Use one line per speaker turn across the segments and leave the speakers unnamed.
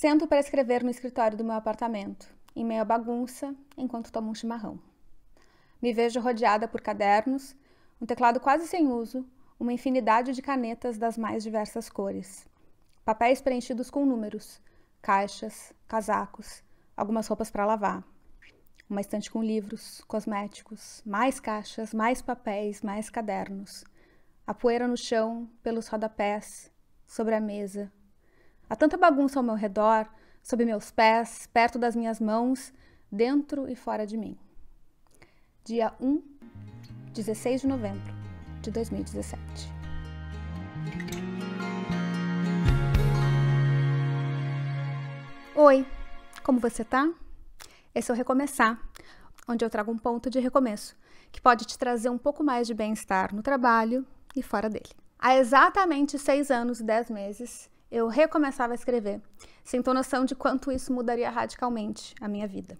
Sento para escrever no escritório do meu apartamento, em meio à bagunça, enquanto tomo um chimarrão. Me vejo rodeada por cadernos, um teclado quase sem uso, uma infinidade de canetas das mais diversas cores, papéis preenchidos com números, caixas, casacos, algumas roupas para lavar, uma estante com livros, cosméticos, mais caixas, mais papéis, mais cadernos, a poeira no chão, pelos rodapés, sobre a mesa, Há tanta bagunça ao meu redor, sob meus pés, perto das minhas mãos, dentro e fora de mim. Dia 1, 16 de novembro de 2017. Oi, como você tá? Esse é o Recomeçar, onde eu trago um ponto de recomeço que pode te trazer um pouco mais de bem-estar no trabalho e fora dele. Há exatamente seis anos e dez meses, eu recomeçava a escrever, sem noção de quanto isso mudaria radicalmente a minha vida.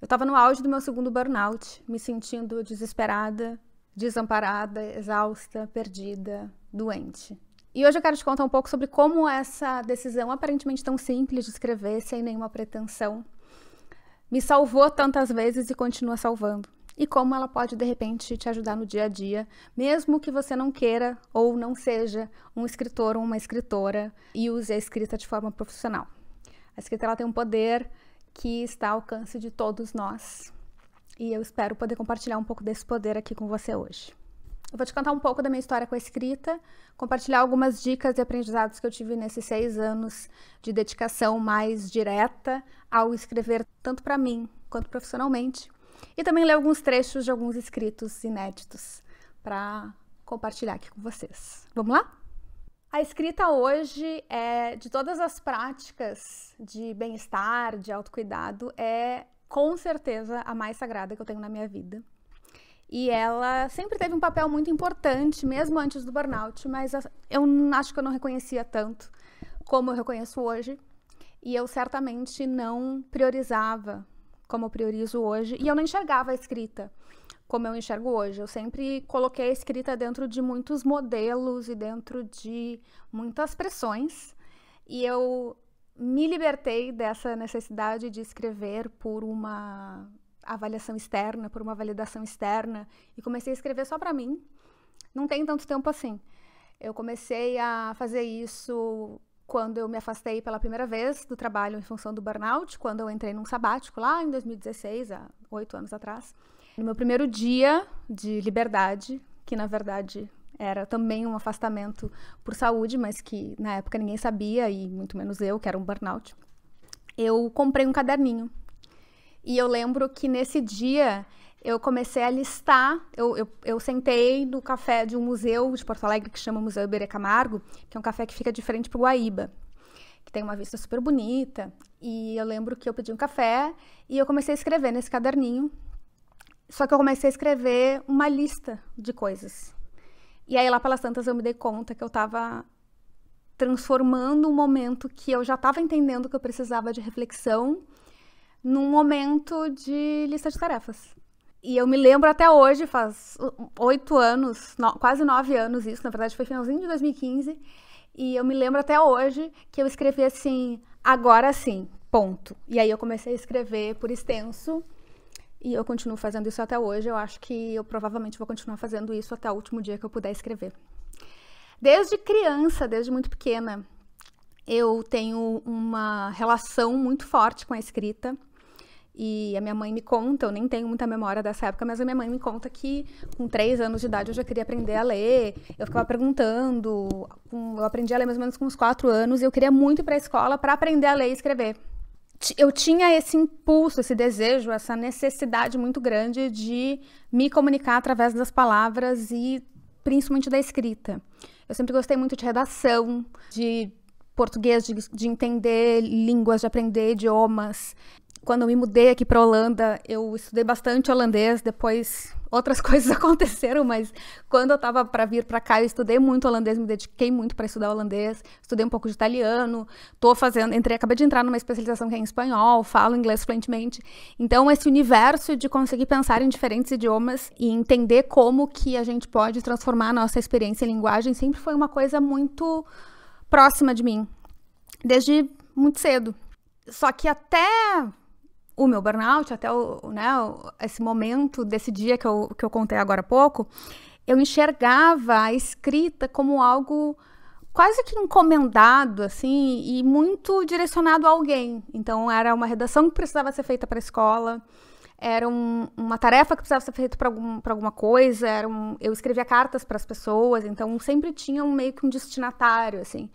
Eu estava no auge do meu segundo burnout, me sentindo desesperada, desamparada, exausta, perdida, doente. E hoje eu quero te contar um pouco sobre como essa decisão aparentemente tão simples de escrever, sem nenhuma pretensão, me salvou tantas vezes e continua salvando e como ela pode de repente te ajudar no dia a dia, mesmo que você não queira ou não seja um escritor ou uma escritora e use a escrita de forma profissional. A escrita ela tem um poder que está ao alcance de todos nós e eu espero poder compartilhar um pouco desse poder aqui com você hoje. Eu vou te contar um pouco da minha história com a escrita, compartilhar algumas dicas e aprendizados que eu tive nesses seis anos de dedicação mais direta ao escrever, tanto para mim quanto profissionalmente e também ler alguns trechos de alguns escritos inéditos para compartilhar aqui com vocês. Vamos lá? A escrita hoje é de todas as práticas de bem-estar, de autocuidado, é com certeza a mais sagrada que eu tenho na minha vida. E ela sempre teve um papel muito importante, mesmo antes do burnout, mas eu acho que eu não reconhecia tanto como eu reconheço hoje. E eu certamente não priorizava como eu priorizo hoje, e eu não enxergava a escrita como eu enxergo hoje. Eu sempre coloquei a escrita dentro de muitos modelos e dentro de muitas pressões, e eu me libertei dessa necessidade de escrever por uma avaliação externa, por uma validação externa, e comecei a escrever só para mim. Não tem tanto tempo assim. Eu comecei a fazer isso quando eu me afastei pela primeira vez do trabalho em função do burnout, quando eu entrei num sabático lá em 2016, há oito anos atrás. No meu primeiro dia de liberdade, que na verdade era também um afastamento por saúde, mas que na época ninguém sabia, e muito menos eu, que era um burnout, eu comprei um caderninho. E eu lembro que nesse dia eu comecei a listar, eu, eu, eu, sentei no café de um museu de Porto Alegre que chama Museu Iberê Camargo, que é um café que fica de frente para o Guaíba, que tem uma vista super bonita. E eu lembro que eu pedi um café e eu comecei a escrever nesse caderninho. Só que eu comecei a escrever uma lista de coisas. E aí lá pelas tantas eu me dei conta que eu estava transformando um momento que eu já estava entendendo que eu precisava de reflexão num momento de lista de tarefas. E eu me lembro até hoje, faz oito anos, no, quase nove anos isso, na verdade foi finalzinho de 2015, e eu me lembro até hoje que eu escrevi assim, agora sim, ponto. E aí eu comecei a escrever por extenso, e eu continuo fazendo isso até hoje, eu acho que eu provavelmente vou continuar fazendo isso até o último dia que eu puder escrever. Desde criança, desde muito pequena, eu tenho uma relação muito forte com a escrita, e a minha mãe me conta, eu nem tenho muita memória dessa época, mas a minha mãe me conta que com três anos de idade eu já queria aprender a ler. Eu ficava perguntando, eu aprendi a ler mais ou menos com uns quatro anos e eu queria muito ir para a escola para aprender a ler e escrever. Eu tinha esse impulso, esse desejo, essa necessidade muito grande de me comunicar através das palavras e principalmente da escrita. Eu sempre gostei muito de redação, de português, de, de, entender línguas, de aprender idiomas quando eu me mudei aqui para Holanda, eu estudei bastante holandês, depois outras coisas aconteceram, mas quando eu estava para vir para cá, eu estudei muito holandês, me dediquei muito para estudar holandês, estudei um pouco de italiano, tô fazendo, entrei, acabei de entrar numa especialização que é em espanhol, falo inglês fluentemente. Então esse universo de conseguir pensar em diferentes idiomas e entender como que a gente pode transformar a nossa experiência em linguagem sempre foi uma coisa muito próxima de mim, desde muito cedo. Só que até o meu burnout, até o, né, esse momento desse dia que eu, que eu contei agora há pouco, eu enxergava a escrita como algo quase que encomendado, assim, e muito direcionado a alguém. Então, era uma redação que precisava ser feita para a escola, era um, uma tarefa que precisava ser feita para algum, alguma coisa, era um, eu escrevia cartas para as pessoas, então sempre tinha um, meio que um destinatário, assim.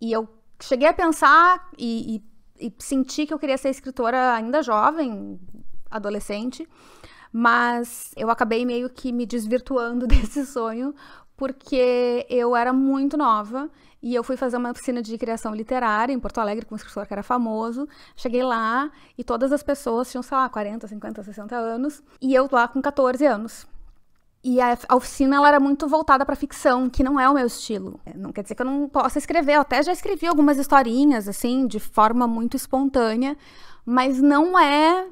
E eu cheguei a pensar e, e e senti que eu queria ser escritora ainda jovem, adolescente, mas eu acabei meio que me desvirtuando desse sonho porque eu era muito nova e eu fui fazer uma oficina de criação literária em Porto Alegre com um escritor que era famoso. Cheguei lá e todas as pessoas tinham, sei lá, 40, 50, 60 anos e eu lá com 14 anos. E a, oficina ela era muito voltada para ficção, que não é o meu estilo. É, não quer dizer que eu não possa escrever, eu até já escrevi algumas historinhas assim, de forma muito espontânea, mas não é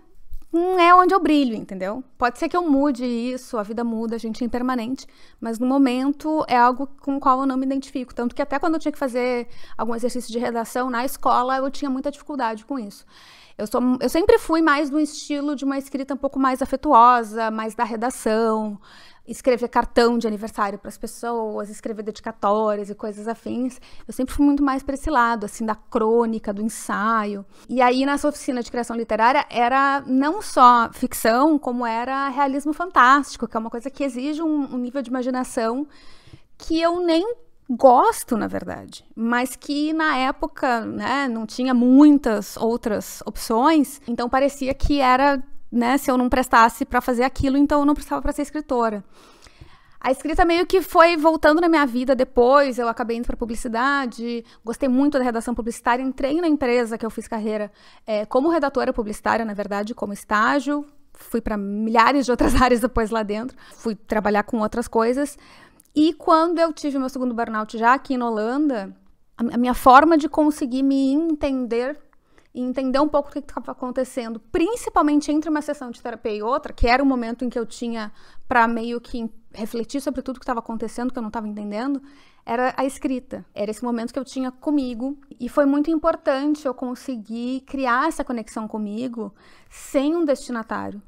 não é onde eu brilho, entendeu? Pode ser que eu mude isso, a vida muda, a gente é impermanente, mas no momento é algo com o qual eu não me identifico. Tanto que até quando eu tinha que fazer algum exercício de redação na escola, eu tinha muita dificuldade com isso. Eu, sou, eu sempre fui mais do estilo de uma escrita um pouco mais afetuosa, mais da redação, escrever cartão de aniversário para as pessoas, escrever dedicatórias e coisas afins. Eu sempre fui muito mais para esse lado, assim, da crônica, do ensaio. E aí, nessa oficina de criação literária, era não só ficção, como era realismo fantástico, que é uma coisa que exige um, um nível de imaginação que eu nem gosto, na verdade, mas que na época, né, não tinha muitas outras opções, então parecia que era, né, se eu não prestasse para fazer aquilo, então eu não prestava para ser escritora. A escrita meio que foi voltando na minha vida depois, eu acabei indo para publicidade, gostei muito da redação publicitária, entrei na empresa que eu fiz carreira é, como redatora publicitária, na verdade, como estágio, fui para milhares de outras áreas depois lá dentro, fui trabalhar com outras coisas, e quando eu tive meu segundo burnout já aqui na Holanda, a minha forma de conseguir me entender e entender um pouco o que estava acontecendo, principalmente entre uma sessão de terapia e outra, que era o momento em que eu tinha para meio que refletir sobre tudo que estava acontecendo, que eu não estava entendendo, era a escrita. Era esse momento que eu tinha comigo e foi muito importante eu conseguir criar essa conexão comigo sem um destinatário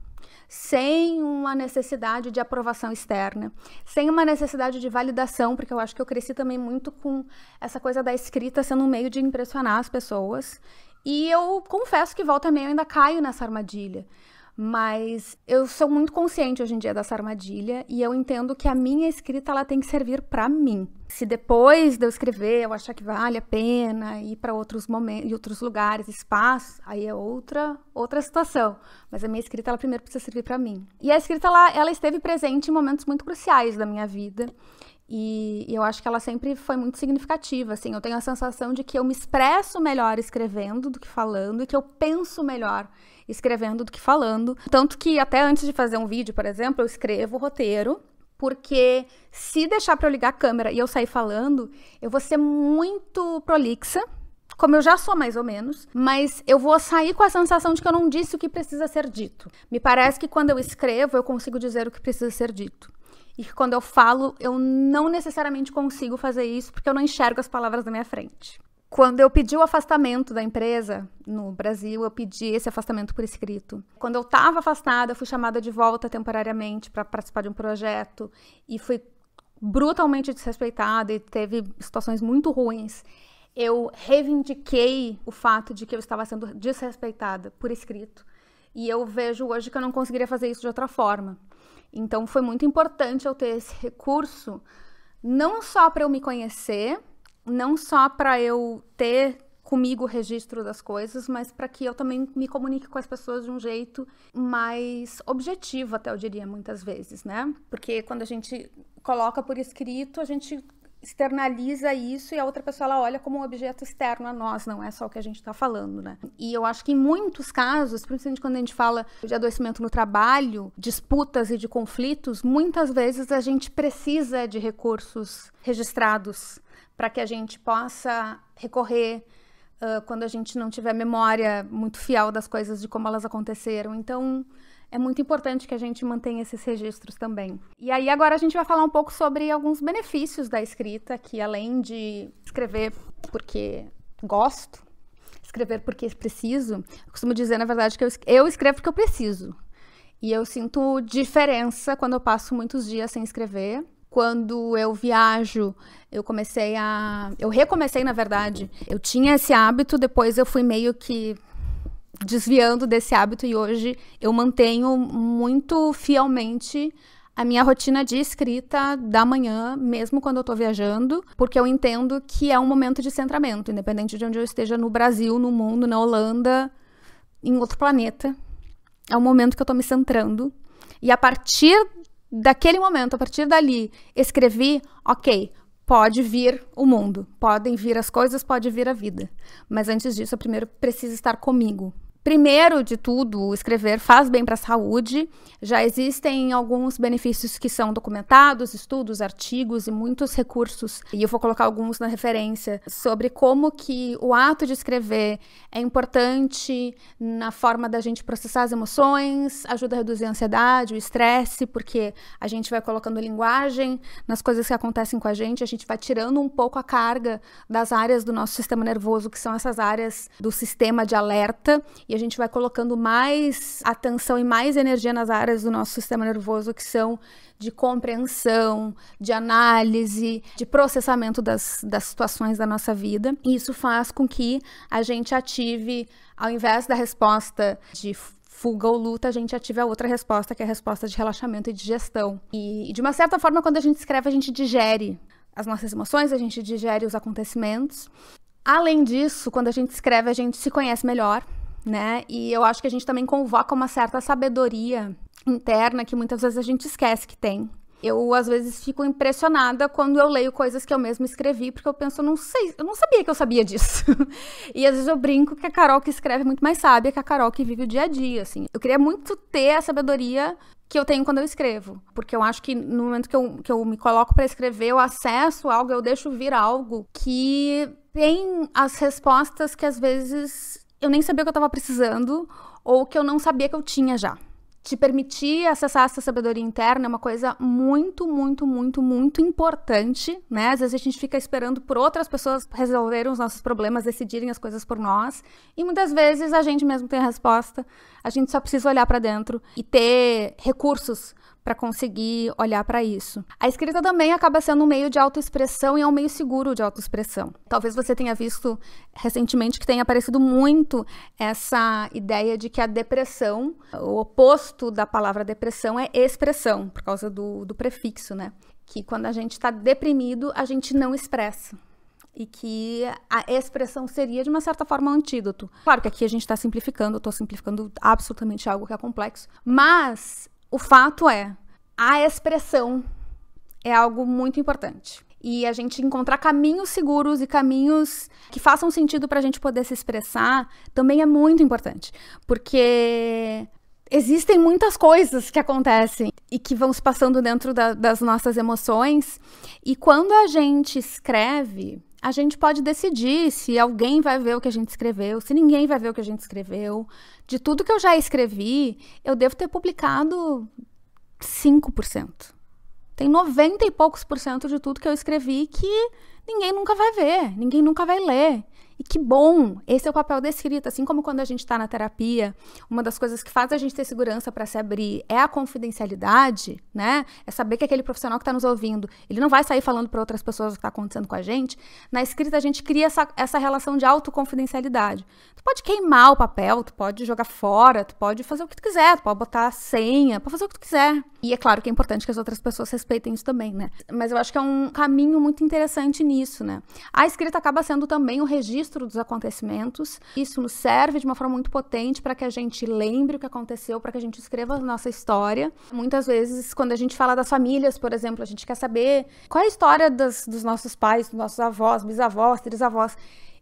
sem uma necessidade de aprovação externa, sem uma necessidade de validação, porque eu acho que eu cresci também muito com essa coisa da escrita sendo um meio de impressionar as pessoas. E eu confesso que volta a mim eu ainda caio nessa armadilha. Mas eu sou muito consciente hoje em dia dessa armadilha e eu entendo que a minha escrita ela tem que servir para mim. Se depois de eu escrever eu achar que vale a pena ir para outros momentos, outros lugares, espaços, aí é outra outra situação. Mas a minha escrita ela primeiro precisa servir para mim. E a escrita ela, ela esteve presente em momentos muito cruciais da minha vida. E, eu acho que ela sempre foi muito significativa, assim. Eu tenho a sensação de que eu me expresso melhor escrevendo do que falando e que eu penso melhor escrevendo do que falando. Tanto que até antes de fazer um vídeo, por exemplo, eu escrevo o roteiro, porque se deixar para eu ligar a câmera e eu sair falando, eu vou ser muito prolixa, como eu já sou mais ou menos, mas eu vou sair com a sensação de que eu não disse o que precisa ser dito. Me parece que quando eu escrevo, eu consigo dizer o que precisa ser dito. E que quando eu falo, eu não necessariamente consigo fazer isso porque eu não enxergo as palavras na minha frente. Quando eu pedi o afastamento da empresa no Brasil, eu pedi esse afastamento por escrito. Quando eu estava afastada, eu fui chamada de volta temporariamente para participar de um projeto e fui brutalmente desrespeitada e teve situações muito ruins. Eu reivindiquei o fato de que eu estava sendo desrespeitada por escrito. E eu vejo hoje que eu não conseguiria fazer isso de outra forma. Então foi muito importante eu ter esse recurso, não só para eu me conhecer, não só para eu ter comigo o registro das coisas, mas para que eu também me comunique com as pessoas de um jeito mais objetivo, até eu diria muitas vezes, né? Porque quando a gente coloca por escrito, a gente externaliza isso e a outra pessoa ela olha como um objeto externo a nós, não é só o que a gente está falando, né? E eu acho que em muitos casos, principalmente quando a gente fala de adoecimento no trabalho, disputas e de conflitos, muitas vezes a gente precisa de recursos registrados para que a gente possa recorrer uh, quando a gente não tiver memória muito fiel das coisas de como elas aconteceram. Então, é muito importante que a gente mantenha esses registros também. E aí agora a gente vai falar um pouco sobre alguns benefícios da escrita, que além de escrever porque gosto, escrever porque preciso, eu costumo dizer, na verdade, que eu, eu escrevo porque eu preciso. E eu sinto diferença quando eu passo muitos dias sem escrever quando eu viajo, eu comecei a. Eu recomecei, na verdade. Eu tinha esse hábito, depois eu fui meio que desviando desse hábito e hoje eu mantenho muito fielmente a minha rotina de escrita da manhã, mesmo quando eu tô viajando, porque eu entendo que é um momento de centramento, independente de onde eu esteja no Brasil, no mundo, na Holanda, em outro planeta. É um momento que eu tô me centrando. E a partir daquele momento, a partir dali, escrevi, ok, pode vir o mundo, podem vir as coisas, pode vir a vida. Mas antes disso, eu primeiro preciso estar comigo, Primeiro de tudo, escrever faz bem para a saúde. Já existem alguns benefícios que são documentados, estudos, artigos e muitos recursos, e eu vou colocar alguns na referência sobre como que o ato de escrever é importante na forma da gente processar as emoções, ajuda a reduzir a ansiedade, o estresse, porque a gente vai colocando linguagem nas coisas que acontecem com a gente, a gente vai tirando um pouco a carga das áreas do nosso sistema nervoso, que são essas áreas do sistema de alerta, e a gente vai colocando mais atenção e mais energia nas áreas do nosso sistema nervoso que são de compreensão, de análise, de processamento das, das situações da nossa vida. E isso faz com que a gente ative, ao invés da resposta de fuga ou luta, a gente ative a outra resposta, que é a resposta de relaxamento e digestão. E, de uma certa forma, quando a gente escreve, a gente digere as nossas emoções, a gente digere os acontecimentos. Além disso, quando a gente escreve, a gente se conhece melhor, né? E eu acho que a gente também convoca uma certa sabedoria interna que muitas vezes a gente esquece que tem. Eu às vezes fico impressionada quando eu leio coisas que eu mesma escrevi, porque eu penso, eu não sei, eu não sabia que eu sabia disso. e às vezes eu brinco que a Carol que escreve é muito mais sábia que a Carol que vive o dia a dia, assim. Eu queria muito ter a sabedoria que eu tenho quando eu escrevo. Porque eu acho que no momento que eu, que eu me coloco para escrever, eu acesso algo, eu deixo vir algo que tem as respostas que às vezes eu nem sabia o que eu estava precisando ou que eu não sabia que eu tinha já. Te permitir acessar essa sabedoria interna é uma coisa muito, muito, muito, muito importante, né? Às vezes a gente fica esperando por outras pessoas resolverem os nossos problemas, decidirem as coisas por nós, e muitas vezes a gente mesmo tem a resposta. A gente só precisa olhar para dentro e ter recursos para conseguir olhar para isso. A escrita também acaba sendo um meio de autoexpressão e é um meio seguro de autoexpressão. Talvez você tenha visto recentemente que tem aparecido muito essa ideia de que a depressão, o oposto da palavra depressão é expressão, por causa do, do prefixo, né? Que quando a gente está deprimido, a gente não expressa e que a expressão seria, de uma certa forma, um antídoto. Claro que aqui a gente está simplificando, eu estou simplificando absolutamente algo que é complexo, mas o fato é, a expressão é algo muito importante. E a gente encontrar caminhos seguros e caminhos que façam sentido para a gente poder se expressar também é muito importante. Porque existem muitas coisas que acontecem e que vão se passando dentro da, das nossas emoções. E quando a gente escreve, a gente pode decidir se alguém vai ver o que a gente escreveu, se ninguém vai ver o que a gente escreveu. De tudo que eu já escrevi, eu devo ter publicado 5%. Tem 90 e poucos por cento de tudo que eu escrevi que ninguém nunca vai ver, ninguém nunca vai ler. E que bom! Esse é o papel da escrita, assim como quando a gente está na terapia, uma das coisas que faz a gente ter segurança para se abrir é a confidencialidade, né? É saber que aquele profissional que está nos ouvindo, ele não vai sair falando para outras pessoas o que está acontecendo com a gente. Na escrita, a gente cria essa, essa relação de autoconfidencialidade. Tu pode queimar o papel, tu pode jogar fora, tu pode fazer o que tu quiser, tu pode botar a senha, pode fazer o que tu quiser. E é claro que é importante que as outras pessoas respeitem isso também, né? Mas eu acho que é um caminho muito interessante nisso, né? A escrita acaba sendo também o registro registro dos acontecimentos. Isso nos serve de uma forma muito potente para que a gente lembre o que aconteceu, para que a gente escreva a nossa história. Muitas vezes, quando a gente fala das famílias, por exemplo, a gente quer saber qual é a história das, dos nossos pais, dos nossos avós, bisavós, trisavós.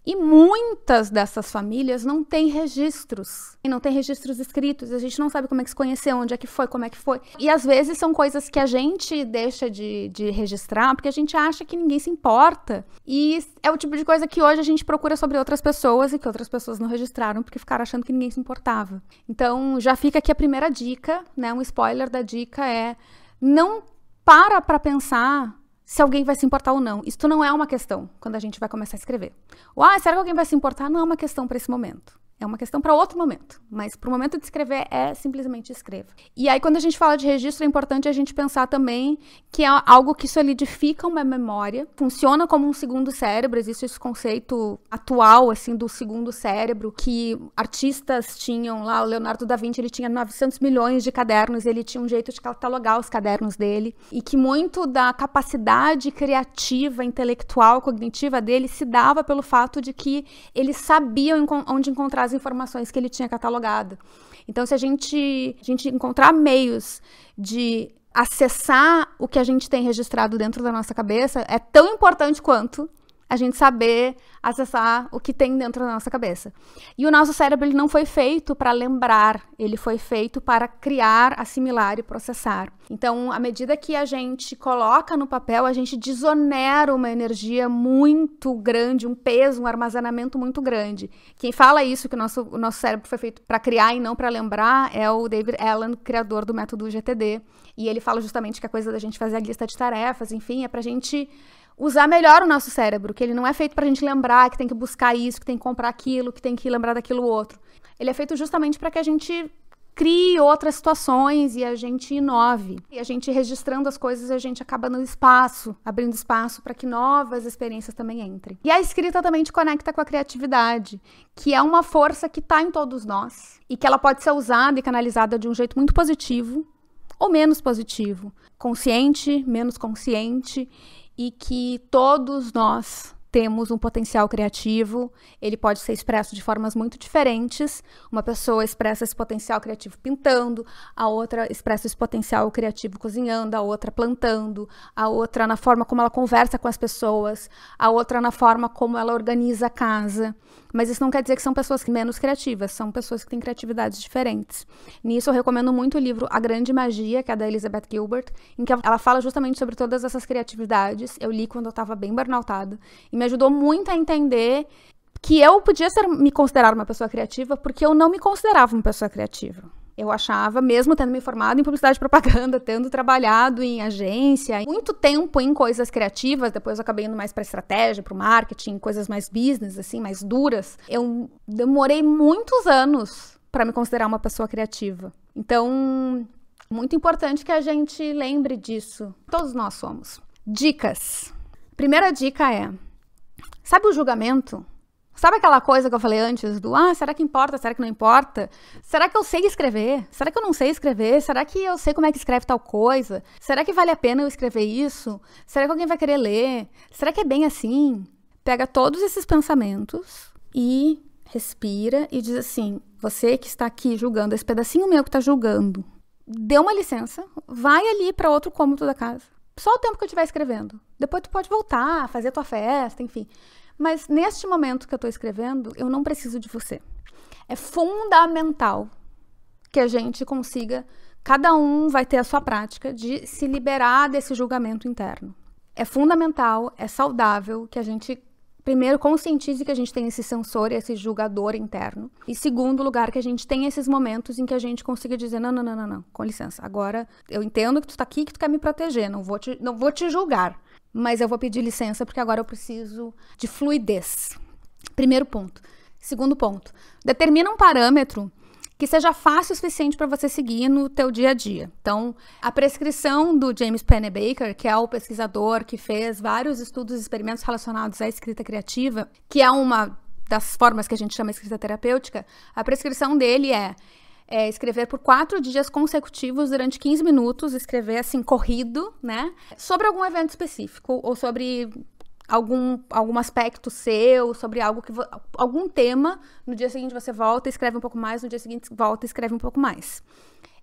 E muitas dessas famílias não têm registros, e não tem registros escritos, a gente não sabe como é que se conheceu, onde é que foi, como é que foi. E às vezes são coisas que a gente deixa de, de registrar porque a gente acha que ninguém se importa. E é o tipo de coisa que hoje a gente procura sobre outras pessoas e que outras pessoas não registraram porque ficaram achando que ninguém se importava. Então já fica aqui a primeira dica, né? Um spoiler da dica é não para para pensar se alguém vai se importar ou não. Isto não é uma questão quando a gente vai começar a escrever. Uai, ah, será que alguém vai se importar? Não é uma questão para esse momento. É uma questão para outro momento, mas para o momento de escrever é simplesmente escreva. E aí, quando a gente fala de registro, é importante a gente pensar também que é algo que solidifica é uma memória, funciona como um segundo cérebro. Existe esse conceito atual, assim, do segundo cérebro que artistas tinham lá. O Leonardo da Vinci ele tinha 900 milhões de cadernos, ele tinha um jeito de catalogar os cadernos dele e que muito da capacidade criativa, intelectual, cognitiva dele se dava pelo fato de que ele sabia onde encontrar as as informações que ele tinha catalogado. Então, se a gente, a gente encontrar meios de acessar o que a gente tem registrado dentro da nossa cabeça, é tão importante quanto a gente saber acessar o que tem dentro da nossa cabeça. E o nosso cérebro ele não foi feito para lembrar, ele foi feito para criar, assimilar e processar. Então, à medida que a gente coloca no papel, a gente desonera uma energia muito grande, um peso, um armazenamento muito grande. Quem fala isso, que o nosso, o nosso cérebro foi feito para criar e não para lembrar, é o David Allen, criador do método GTD. E ele fala justamente que a coisa da gente fazer a lista de tarefas, enfim, é para a gente usar melhor o nosso cérebro, que ele não é feito para a gente lembrar que tem que buscar isso, que tem que comprar aquilo, que tem que lembrar daquilo outro. Ele é feito justamente para que a gente crie outras situações e a gente inove. E a gente registrando as coisas, a gente acaba no espaço, abrindo espaço para que novas experiências também entrem. E a escrita também te conecta com a criatividade, que é uma força que está em todos nós e que ela pode ser usada e canalizada de um jeito muito positivo ou menos positivo, consciente, menos consciente e que todos nós temos um potencial criativo, ele pode ser expresso de formas muito diferentes. Uma pessoa expressa esse potencial criativo pintando, a outra expressa esse potencial criativo cozinhando, a outra plantando, a outra na forma como ela conversa com as pessoas, a outra na forma como ela organiza a casa. Mas isso não quer dizer que são pessoas menos criativas, são pessoas que têm criatividades diferentes. Nisso eu recomendo muito o livro A Grande Magia, que é da Elizabeth Gilbert, em que ela fala justamente sobre todas essas criatividades. Eu li quando eu estava bem burnoutada e me ajudou muito a entender que eu podia ser, me considerar uma pessoa criativa porque eu não me considerava uma pessoa criativa. Eu achava, mesmo tendo me formado em publicidade e propaganda, tendo trabalhado em agência, muito tempo em coisas criativas, depois eu acabei indo mais para estratégia, para o marketing, coisas mais business, assim, mais duras. Eu demorei muitos anos para me considerar uma pessoa criativa. Então, muito importante que a gente lembre disso. Todos nós somos. Dicas. Primeira dica é: sabe o julgamento? Sabe aquela coisa que eu falei antes do ah, será que importa? Será que não importa? Será que eu sei escrever? Será que eu não sei escrever? Será que eu sei como é que escreve tal coisa? Será que vale a pena eu escrever isso? Será que alguém vai querer ler? Será que é bem assim? Pega todos esses pensamentos e respira e diz assim: você que está aqui julgando, esse pedacinho meu que está julgando, dê uma licença, vai ali para outro cômodo da casa. Só o tempo que eu estiver escrevendo. Depois tu pode voltar, fazer tua festa, enfim. Mas neste momento que eu estou escrevendo, eu não preciso de você. É fundamental que a gente consiga, cada um vai ter a sua prática de se liberar desse julgamento interno. É fundamental, é saudável que a gente primeiro conscientize que a gente tem esse sensor e esse julgador interno. E segundo lugar, que a gente tem esses momentos em que a gente consiga dizer não, não, não, não, não, com licença. Agora eu entendo que tu está aqui, que tu quer me proteger, não vou te não vou te julgar mas eu vou pedir licença porque agora eu preciso de fluidez. Primeiro ponto. Segundo ponto, determina um parâmetro que seja fácil o suficiente para você seguir no teu dia a dia. Então, a prescrição do James Pennebaker, que é o pesquisador que fez vários estudos e experimentos relacionados à escrita criativa, que é uma das formas que a gente chama de escrita terapêutica, a prescrição dele é é, escrever por quatro dias consecutivos durante 15 minutos, escrever assim, corrido, né? Sobre algum evento específico ou sobre algum, algum aspecto seu, sobre algo que algum tema, no dia seguinte você volta e escreve um pouco mais, no dia seguinte volta e escreve um pouco mais.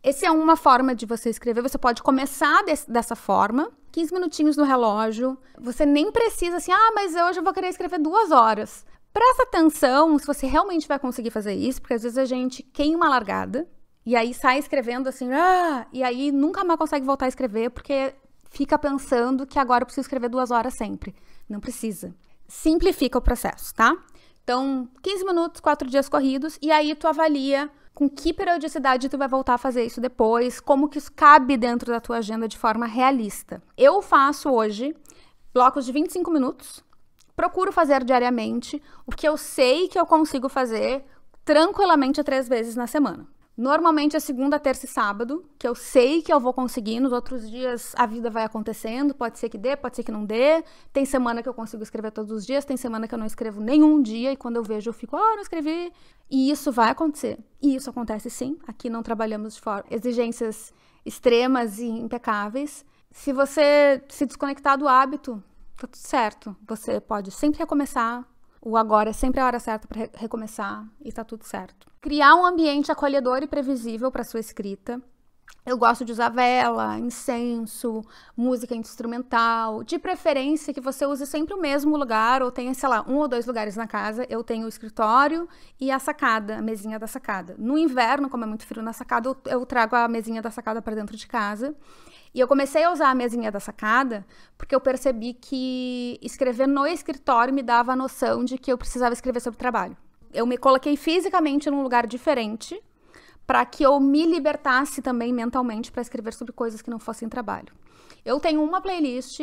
Essa é uma forma de você escrever, você pode começar dessa forma, 15 minutinhos no relógio, você nem precisa assim, ah, mas hoje eu vou querer escrever duas horas. Presta atenção se você realmente vai conseguir fazer isso, porque às vezes a gente queima a largada e aí sai escrevendo assim, ah! e aí nunca mais consegue voltar a escrever porque fica pensando que agora eu preciso escrever duas horas sempre. Não precisa. Simplifica o processo, tá? Então, 15 minutos, 4 dias corridos, e aí tu avalia com que periodicidade tu vai voltar a fazer isso depois, como que isso cabe dentro da tua agenda de forma realista. Eu faço hoje blocos de 25 minutos, procuro fazer diariamente, o que eu sei que eu consigo fazer tranquilamente três vezes na semana. Normalmente é segunda, terça e sábado, que eu sei que eu vou conseguir. Nos outros dias a vida vai acontecendo, pode ser que dê, pode ser que não dê. Tem semana que eu consigo escrever todos os dias, tem semana que eu não escrevo nenhum dia, e quando eu vejo eu fico, ah, oh, não escrevi. E isso vai acontecer. E isso acontece sim. Aqui não trabalhamos de forma exigências extremas e impecáveis. Se você se desconectar do hábito, tá tudo certo. Você pode sempre recomeçar. O agora é sempre a hora certa para recomeçar e tá tudo certo. Criar um ambiente acolhedor e previsível para sua escrita eu gosto de usar vela, incenso, música instrumental. De preferência que você use sempre o mesmo lugar ou tenha, sei lá, um ou dois lugares na casa. Eu tenho o escritório e a sacada, a mesinha da sacada. No inverno, como é muito frio na sacada, eu trago a mesinha da sacada para dentro de casa. E eu comecei a usar a mesinha da sacada porque eu percebi que escrever no escritório me dava a noção de que eu precisava escrever sobre trabalho. Eu me coloquei fisicamente num lugar diferente para que eu me libertasse também mentalmente para escrever sobre coisas que não fossem trabalho. Eu tenho uma playlist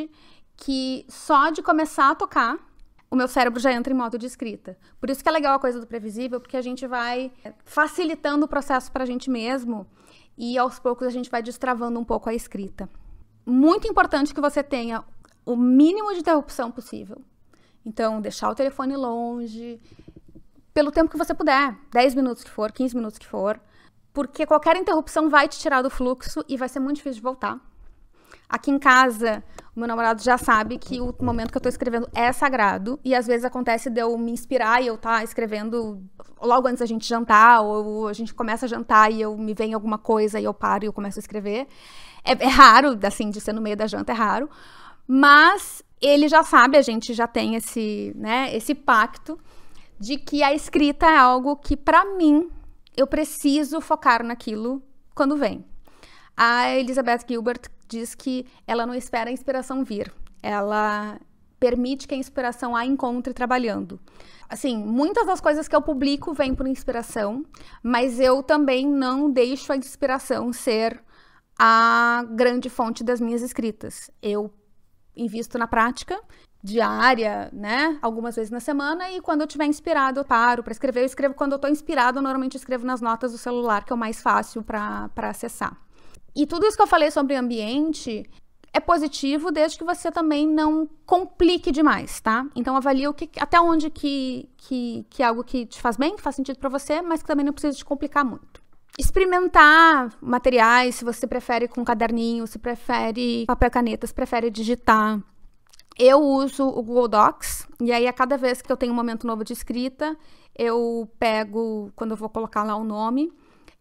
que só de começar a tocar, o meu cérebro já entra em modo de escrita. Por isso que é legal a coisa do previsível, porque a gente vai é, facilitando o processo para a gente mesmo e aos poucos a gente vai destravando um pouco a escrita. Muito importante que você tenha o mínimo de interrupção possível. Então, deixar o telefone longe, pelo tempo que você puder, 10 minutos que for, 15 minutos que for porque qualquer interrupção vai te tirar do fluxo e vai ser muito difícil de voltar. Aqui em casa, o meu namorado já sabe que o momento que eu tô escrevendo é sagrado. E às vezes acontece de eu me inspirar e eu tá escrevendo logo antes da gente jantar, ou a gente começa a jantar e eu me vem alguma coisa e eu paro e eu começo a escrever. É, é raro, assim, de ser no meio da janta, é raro. Mas ele já sabe, a gente já tem esse, né, esse pacto de que a escrita é algo que, para mim, eu preciso focar naquilo quando vem. A Elizabeth Gilbert diz que ela não espera a inspiração vir, ela permite que a inspiração a encontre trabalhando. Assim, muitas das coisas que eu publico vêm por inspiração, mas eu também não deixo a inspiração ser a grande fonte das minhas escritas. Eu invisto na prática diária, né? Algumas vezes na semana e quando eu tiver inspirado eu paro para escrever. Eu escrevo quando eu estou inspirado, normalmente escrevo nas notas do celular, que é o mais fácil para acessar. E tudo isso que eu falei sobre ambiente é positivo desde que você também não complique demais, tá? Então avalia o que, até onde que, que, que é algo que te faz bem, que faz sentido para você, mas que também não precisa te complicar muito experimentar materiais, se você prefere com caderninho, se prefere papel caneta, se prefere digitar eu uso o Google Docs, e aí a cada vez que eu tenho um momento novo de escrita, eu pego, quando eu vou colocar lá o nome,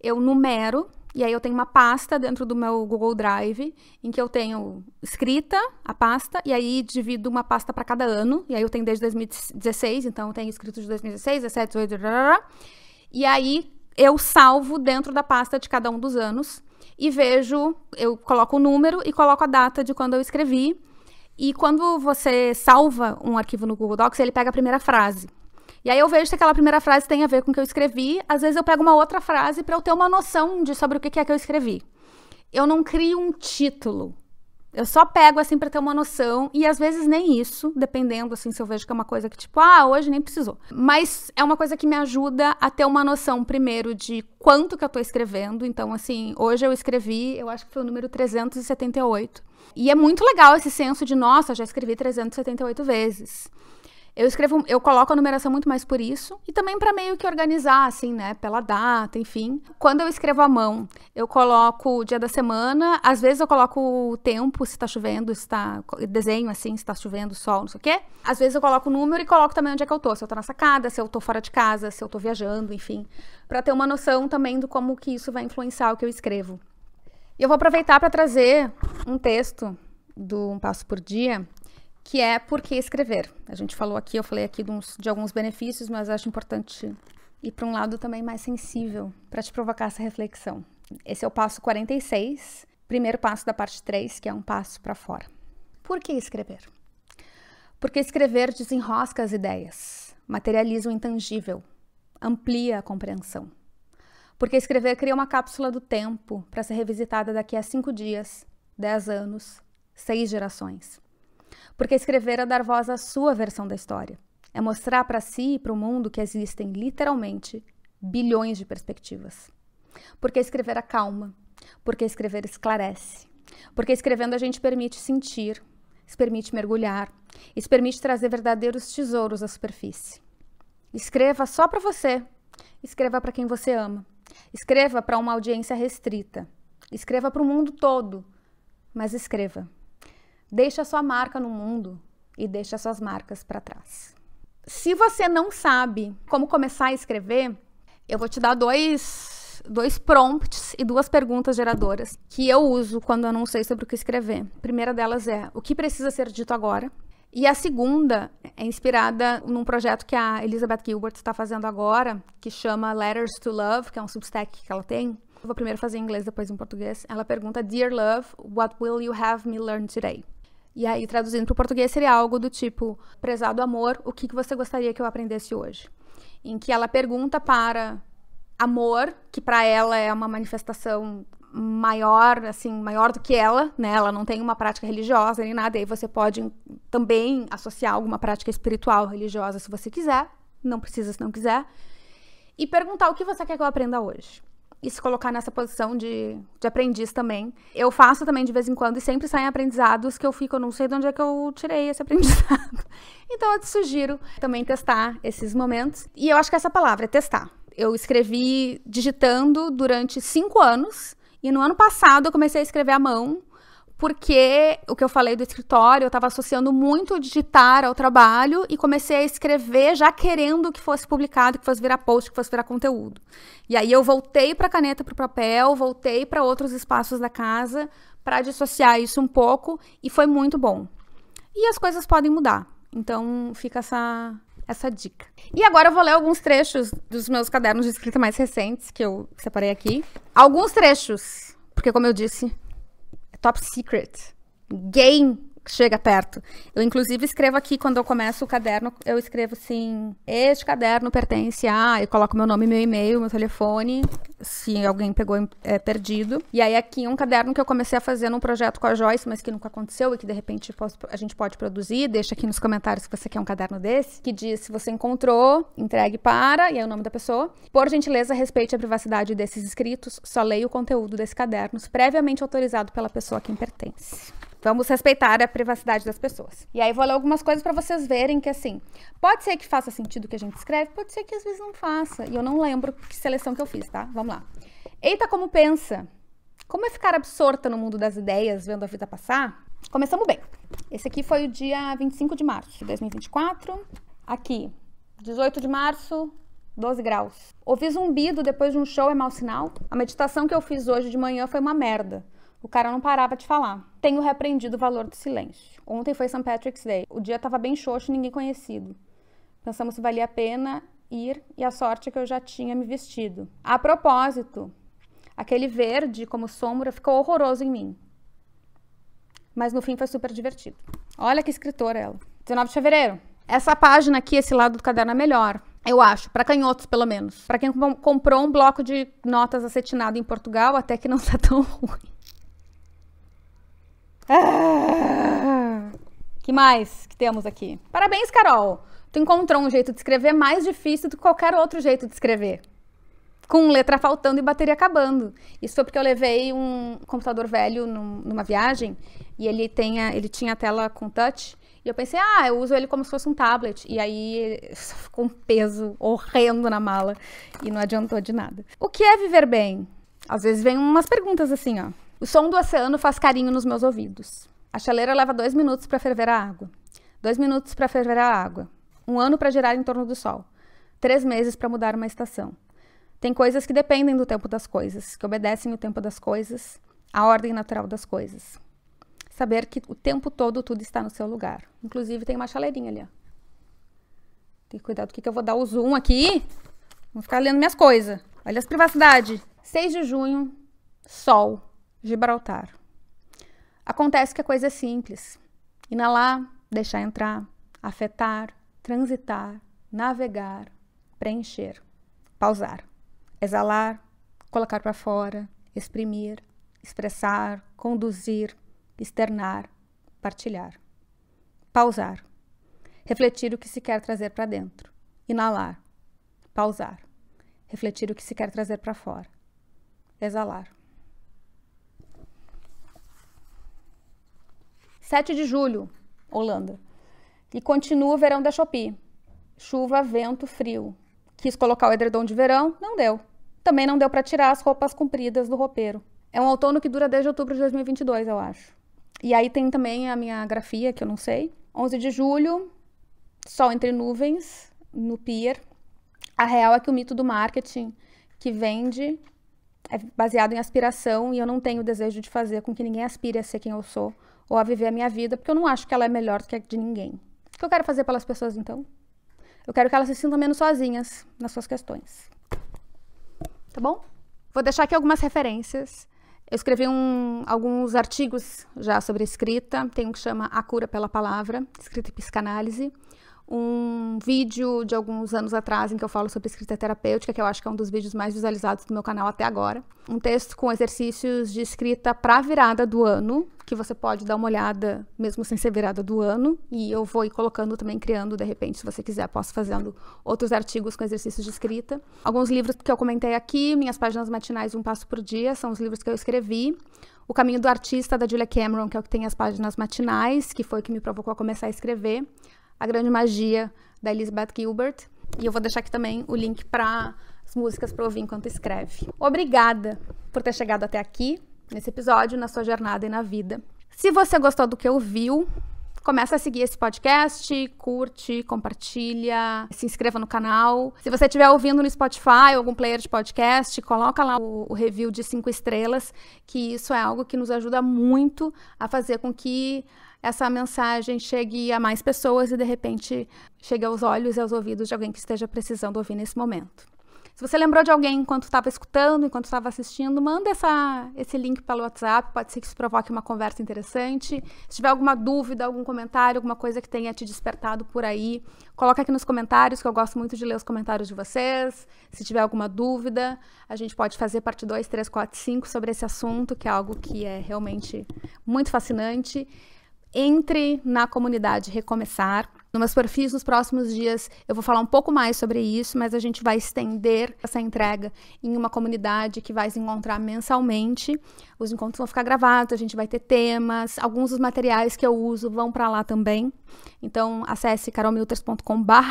eu numero, e aí eu tenho uma pasta dentro do meu Google Drive, em que eu tenho escrita, a pasta, e aí divido uma pasta para cada ano, e aí eu tenho desde 2016, então eu tenho escrito de 2016, 17, 18, e aí eu salvo dentro da pasta de cada um dos anos, e vejo, eu coloco o número e coloco a data de quando eu escrevi, e quando você salva um arquivo no Google Docs, ele pega a primeira frase. E aí eu vejo se aquela primeira frase tem a ver com o que eu escrevi. Às vezes eu pego uma outra frase para eu ter uma noção de sobre o que é que eu escrevi. Eu não crio um título. Eu só pego assim para ter uma noção e às vezes nem isso, dependendo assim se eu vejo que é uma coisa que tipo, ah, hoje nem precisou. Mas é uma coisa que me ajuda a ter uma noção primeiro de quanto que eu estou escrevendo. Então assim, hoje eu escrevi, eu acho que foi o número 378 e é muito legal esse senso de, nossa, já escrevi 378 vezes. Eu escrevo, eu coloco a numeração muito mais por isso e também para meio que organizar assim, né, pela data, enfim. Quando eu escrevo à mão, eu coloco o dia da semana, às vezes eu coloco o tempo, se tá chovendo, se tá desenho assim, se tá chovendo, sol, não sei o quê. Às vezes eu coloco o número e coloco também onde é que eu tô, se eu tô na sacada, se eu tô fora de casa, se eu tô viajando, enfim, para ter uma noção também do como que isso vai influenciar o que eu escrevo. E eu vou aproveitar para trazer um texto do Um Passo por Dia, que é Por que Escrever. A gente falou aqui, eu falei aqui de, uns, de alguns benefícios, mas acho importante ir para um lado também mais sensível, para te provocar essa reflexão. Esse é o passo 46, primeiro passo da parte 3, que é um passo para fora. Por que escrever? Porque escrever desenrosca as ideias, materializa o intangível, amplia a compreensão porque escrever cria uma cápsula do tempo para ser revisitada daqui a cinco dias, dez anos, seis gerações. Porque escrever é dar voz à sua versão da história, é mostrar para si e para o mundo que existem literalmente bilhões de perspectivas. Porque escrever acalma, porque escrever esclarece, porque escrevendo a gente permite sentir, se permite mergulhar, e se permite trazer verdadeiros tesouros à superfície. Escreva só para você, escreva para quem você ama Escreva para uma audiência restrita. Escreva para o mundo todo, mas escreva. Deixe a sua marca no mundo e deixe as suas marcas para trás. Se você não sabe como começar a escrever, eu vou te dar dois, dois prompts e duas perguntas geradoras que eu uso quando eu não sei sobre o que escrever. A primeira delas é: o que precisa ser dito agora? E a segunda é inspirada num projeto que a Elizabeth Gilbert está fazendo agora, que chama Letters to Love, que é um substack que ela tem. Eu vou primeiro fazer em inglês, depois em português. Ela pergunta: Dear Love, what will you have me learn today? E aí, traduzindo para o português, seria algo do tipo: Prezado amor, o que, que você gostaria que eu aprendesse hoje? Em que ela pergunta para amor, que para ela é uma manifestação maior, assim, maior do que ela, né? Ela não tem uma prática religiosa nem nada, e aí você pode também associar alguma prática espiritual, religiosa, se você quiser, não precisa se não quiser, e perguntar o que você quer que eu aprenda hoje. E se colocar nessa posição de, de aprendiz também. Eu faço também de vez em quando e sempre saem aprendizados que eu fico, eu não sei de onde é que eu tirei esse aprendizado. Então eu te sugiro também testar esses momentos. E eu acho que essa palavra é testar eu escrevi digitando durante cinco anos e no ano passado eu comecei a escrever à mão, porque o que eu falei do escritório, eu estava associando muito o digitar ao trabalho e comecei a escrever já querendo que fosse publicado, que fosse virar post, que fosse virar conteúdo. E aí eu voltei para caneta para o papel, voltei para outros espaços da casa para dissociar isso um pouco e foi muito bom. E as coisas podem mudar. Então fica essa essa dica. E agora eu vou ler alguns trechos dos meus cadernos de escrita mais recentes que eu separei aqui. Alguns trechos, porque como eu disse, é top secret. Game chega perto. Eu, inclusive, escrevo aqui, quando eu começo o caderno, eu escrevo assim: este caderno pertence a. Eu coloco meu nome, meu e-mail, meu telefone, se alguém pegou é, perdido. E aí, aqui, um caderno que eu comecei a fazer num projeto com a Joyce, mas que nunca aconteceu e que de repente posso, a gente pode produzir. Deixa aqui nos comentários se você quer um caderno desse, que diz se você encontrou, entregue para, e aí o nome da pessoa. Por gentileza, respeite a privacidade desses inscritos, só leia o conteúdo desse caderno, previamente autorizado pela pessoa a quem pertence. Vamos respeitar a privacidade das pessoas. E aí vou ler algumas coisas para vocês verem que assim, pode ser que faça sentido o que a gente escreve, pode ser que às vezes não faça. E eu não lembro que seleção que eu fiz, tá? Vamos lá. Eita como pensa. Como é ficar absorta no mundo das ideias, vendo a vida passar? Começamos bem. Esse aqui foi o dia 25 de março de 2024. Aqui, 18 de março, 12 graus. Ouvi zumbido depois de um show é mau sinal? A meditação que eu fiz hoje de manhã foi uma merda o cara não parava de falar. Tenho repreendido o valor do silêncio. Ontem foi St. Patrick's Day. O dia estava bem xoxo, ninguém conhecido. Pensamos se valia a pena ir e a sorte é que eu já tinha me vestido. A propósito, aquele verde como sombra ficou horroroso em mim. Mas no fim foi super divertido. Olha que escritora ela. 19 de fevereiro. Essa página aqui, esse lado do caderno é melhor. Eu acho, para canhotos pelo menos. Para quem comprou um bloco de notas acetinado em Portugal, até que não está tão ruim. que mais que temos aqui? Parabéns, Carol! Tu encontrou um jeito de escrever mais difícil do que qualquer outro jeito de escrever. Com letra faltando e bateria acabando. Isso foi porque eu levei um computador velho num, numa viagem e ele, tenha, ele tinha a tela com touch. E eu pensei, ah, eu uso ele como se fosse um tablet. E aí ficou um peso horrendo na mala e não adiantou de nada. O que é viver bem? Às vezes vem umas perguntas assim, ó. O som do oceano faz carinho nos meus ouvidos. A chaleira leva dois minutos para ferver a água. Dois minutos para ferver a água. Um ano para girar em torno do sol. Três meses para mudar uma estação. Tem coisas que dependem do tempo das coisas, que obedecem o tempo das coisas, a ordem natural das coisas. Saber que o tempo todo tudo está no seu lugar. Inclusive tem uma chaleirinha ali. Ó. Tem que cuidar do que, que eu vou dar o zoom aqui. Vou ficar lendo minhas coisas. Olha as privacidades. 6 de junho, sol. Gibraltar. Acontece que a coisa é simples. Inalar, deixar entrar, afetar, transitar, navegar, preencher, pausar, exalar, colocar para fora, exprimir, expressar, conduzir, externar, partilhar. Pausar. Refletir o que se quer trazer para dentro. Inalar. Pausar. Refletir o que se quer trazer para fora. Exalar. 7 de julho, Holanda. E continua o verão da Shopee. Chuva, vento, frio. Quis colocar o edredom de verão, não deu. Também não deu para tirar as roupas compridas do roupeiro. É um outono que dura desde outubro de 2022, eu acho. E aí tem também a minha grafia, que eu não sei. 11 de julho, sol entre nuvens, no pier. A real é que o mito do marketing que vende é baseado em aspiração e eu não tenho o desejo de fazer com que ninguém aspire a ser quem eu sou ou a viver a minha vida, porque eu não acho que ela é melhor do que a de ninguém. O que eu quero fazer pelas pessoas então? Eu quero que elas se sintam menos sozinhas nas suas questões. Tá bom? Vou deixar aqui algumas referências. Eu escrevi um, alguns artigos já sobre escrita. Tem um que chama A Cura pela Palavra, escrita e psicanálise um vídeo de alguns anos atrás em que eu falo sobre escrita terapêutica, que eu acho que é um dos vídeos mais visualizados do meu canal até agora. Um texto com exercícios de escrita para virada do ano, que você pode dar uma olhada mesmo sem ser virada do ano, e eu vou ir colocando também criando de repente, se você quiser, posso fazendo outros artigos com exercícios de escrita. Alguns livros que eu comentei aqui, minhas páginas matinais um passo por dia, são os livros que eu escrevi. O Caminho do Artista, da Julia Cameron, que é o que tem as páginas matinais, que foi o que me provocou a começar a escrever. A Grande Magia, da Elizabeth Gilbert. E eu vou deixar aqui também o link para as músicas para ouvir enquanto escreve. Obrigada por ter chegado até aqui, nesse episódio, na sua jornada e na vida. Se você gostou do que ouviu, começa a seguir esse podcast, curte, compartilha, se inscreva no canal. Se você estiver ouvindo no Spotify, algum player de podcast, coloca lá o, o, review de cinco estrelas, que isso é algo que nos ajuda muito a fazer com que essa mensagem chegue a mais pessoas e de repente chegue aos olhos e aos ouvidos de alguém que esteja precisando ouvir nesse momento. Se você lembrou de alguém enquanto estava escutando, enquanto estava assistindo, manda essa, esse link pelo WhatsApp, pode ser que isso provoque uma conversa interessante. Se tiver alguma dúvida, algum comentário, alguma coisa que tenha te despertado por aí, coloca aqui nos comentários, que eu gosto muito de ler os comentários de vocês. Se tiver alguma dúvida, a gente pode fazer parte 2, 3, 4, 5 sobre esse assunto, que é algo que é realmente muito fascinante entre na comunidade Recomeçar, nos meus perfis nos próximos dias eu vou falar um pouco mais sobre isso, mas a gente vai estender essa entrega em uma comunidade que vai se encontrar mensalmente. Os encontros vão ficar gravados, a gente vai ter temas, alguns dos materiais que eu uso vão para lá também. Então acesse carolmilterscom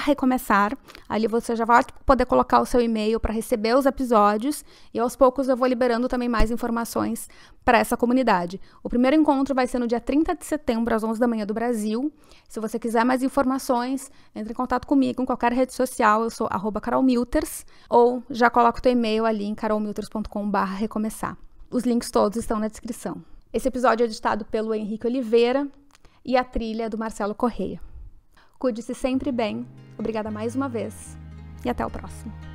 recomeçar. Ali você já vai poder colocar o seu e-mail para receber os episódios e aos poucos eu vou liberando também mais informações para essa comunidade. O primeiro encontro vai ser no dia 30 de setembro às 11 da manhã do Brasil. Se você quiser mais informações informações, entre em contato comigo em qualquer rede social, eu sou carolmilters, ou já coloca o teu e-mail ali em carolmilters.com.br recomeçar. Os links todos estão na descrição. Esse episódio é editado pelo Henrique Oliveira e a trilha é do Marcelo Correia. Cuide-se sempre bem, obrigada mais uma vez e até o próximo.